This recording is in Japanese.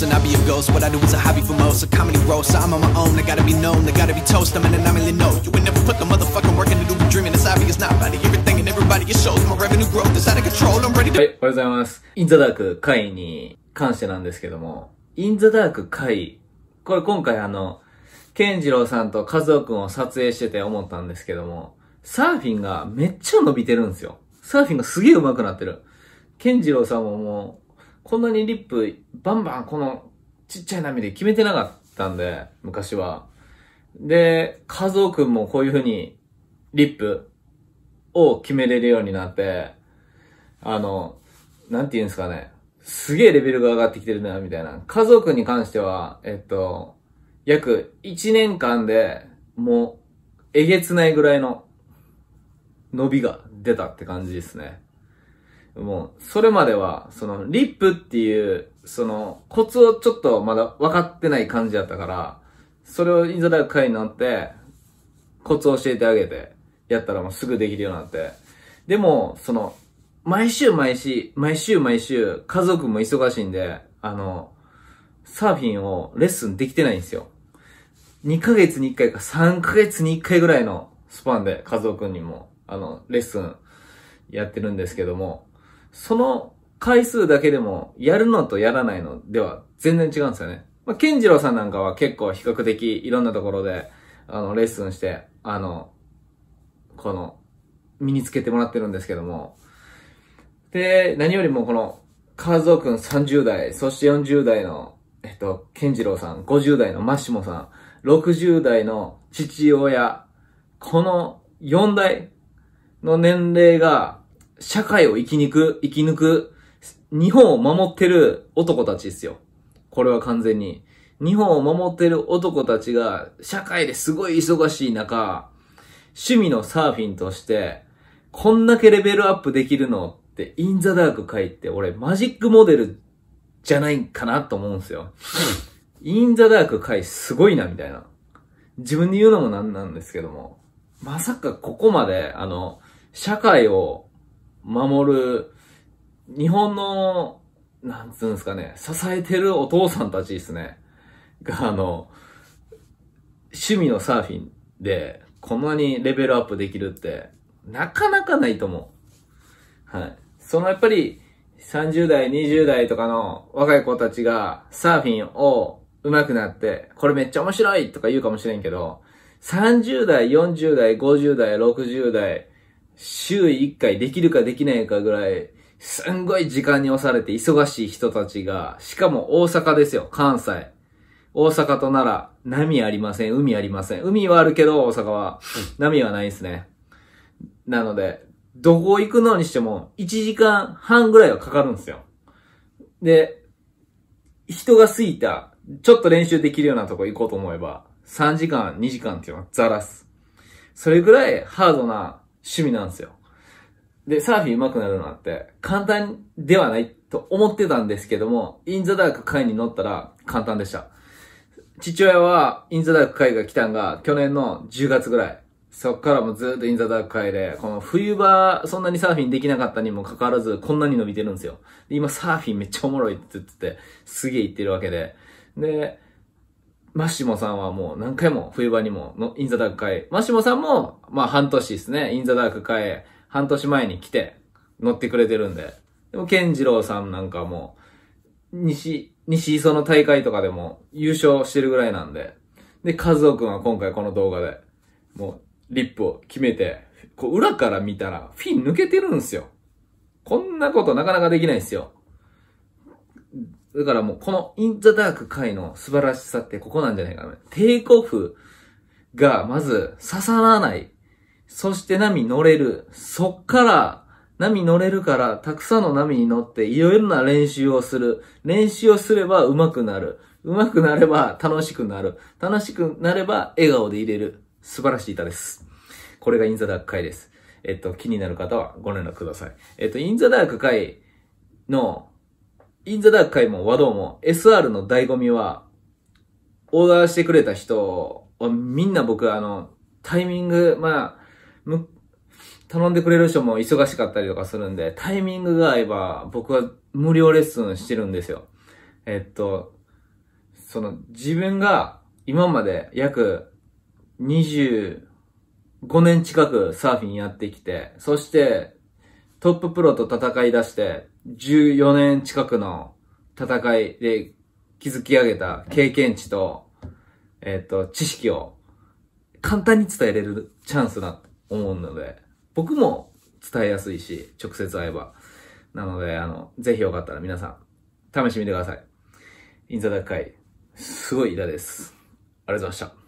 ghost and I be a ghost What I do is a hobby for most, a comedy roast so I'm on my own, I gotta be known, I gotta be toast I'm an anomaly, no, you would never put the motherfucking work into doing dreaming It's obvious, not body, everything and everybody It shows my revenue growth is out of control, I'm ready to はい、おはようございます。インザダーク会に関してなんですけどもインザダーク会これ今回あのケンジロウさんとカズオくんを撮影してて思ったんですけどもサーフィンがめっちゃ伸びてるんですよ。サーフィンがすげえ上手くなってる。ケンジロウさんももうこんなにリップ、バンバンこのちっちゃい波で決めてなかったんで、昔は。で、カズオくんもこういう風に、リップを決めれるようになって、あの、なんて言うんですかね。すげえレベルが上がってきてるな、みたいな。カズオくんに関しては、えっと、約1年間で、もう、えげつないぐらいの伸びが出たって感じですね。もう、それまでは、その、リップっていう、その、コツをちょっとまだ分かってない感じだったから、それをいざだ会になって、コツを教えてあげて、やったらもうすぐできるようになって。でも、その、毎週毎週、毎週毎週、家族も忙しいんで、あの、サーフィンをレッスンできてないんですよ。2ヶ月に1回か3ヶ月に1回ぐらいのスパンで、家族にも、あの、レッスンやってるんですけども、その回数だけでも、やるのとやらないのでは全然違うんですよね。まあ、ケンジロウさんなんかは結構比較的いろんなところで、あの、レッスンして、あの、この、身につけてもらってるんですけども。で、何よりもこの、カズオ君くん30代、そして40代の、えっと、ケンジロウさん、50代のマシモさん、60代の父親、この4代の年齢が、社会を生き抜く、生き抜く、日本を守ってる男たちですよ。これは完全に。日本を守ってる男たちが、社会ですごい忙しい中、趣味のサーフィンとして、こんだけレベルアップできるのって、インザダーク書いて、俺マジックモデルじゃないかなと思うんですよ。インザダーク回すごいな、みたいな。自分で言うのもなんなんですけども。まさかここまで、あの、社会を守る、日本の、なんつうんですかね、支えてるお父さんたちですね。が、あの、趣味のサーフィンで、こんなにレベルアップできるって、なかなかないと思う。はい。そのやっぱり、30代、20代とかの若い子たちが、サーフィンを上手くなって、これめっちゃ面白いとか言うかもしれんけど、30代、40代、50代、60代、週1回できるかできないかぐらい、すんごい時間に押されて忙しい人たちが、しかも大阪ですよ、関西。大阪となら、波ありません、海ありません。海はあるけど、大阪は、波はないですね。なので、どこ行くのにしても、1時間半ぐらいはかかるんですよ。で、人が過ぎた、ちょっと練習できるようなとこ行こうと思えば、3時間、2時間っていうのはザラス。それぐらいハードな趣味なんですよ。で、サーフィン上手くなるのって、簡単ではないと思ってたんですけども、インザダーク会に乗ったら簡単でした。父親はインザダーク会が来たんが去年の10月ぐらい。そっからもずっとインザダーク会で、この冬場そんなにサーフィンできなかったにもかかわらずこんなに伸びてるんですよ。今サーフィンめっちゃおもろいって言ってて、すげえ言ってるわけで。で、マシモさんはもう何回も冬場にものインザダーク会、マシモさんも、まあ半年ですね、インザダーク会、半年前に来て乗ってくれてるんで。でも、ケンジロウさんなんかも、西、西磯の大会とかでも優勝してるぐらいなんで。で、カズオくんは今回この動画で、もう、リップを決めて、こう裏から見たら、フィン抜けてるんすよ。こんなことなかなかできないんすよ。だからもうこのインザダーク界の素晴らしさってここなんじゃないかな。テイクオフがまず刺さらない。そして波乗れる。そっから波乗れるから、たくさんの波に乗っていろいろな練習をする。練習をすれば上手くなる。上手くなれば楽しくなる。楽しくなれば笑顔でいれる。素晴らしい歌です。これがインザダーク界です。えっと、気になる方はご連絡ください。えっと、インザダーク界のインザダーク界も和道も SR の醍醐味は、オーダーしてくれた人はみんな僕あの、タイミング、まあ、頼んでくれる人も忙しかったりとかするんで、タイミングが合えば僕は無料レッスンしてるんですよ。えっと、その自分が今まで約25年近くサーフィンやってきて、そしてトッププロと戦い出して、14年近くの戦いで築き上げた経験値と、えっ、と、知識を簡単に伝えれるチャンスだと思うので、僕も伝えやすいし、直接会えば。なので、あの、ぜひよかったら皆さん、試してみてください。インザダック会、すごいイラです。ありがとうございました。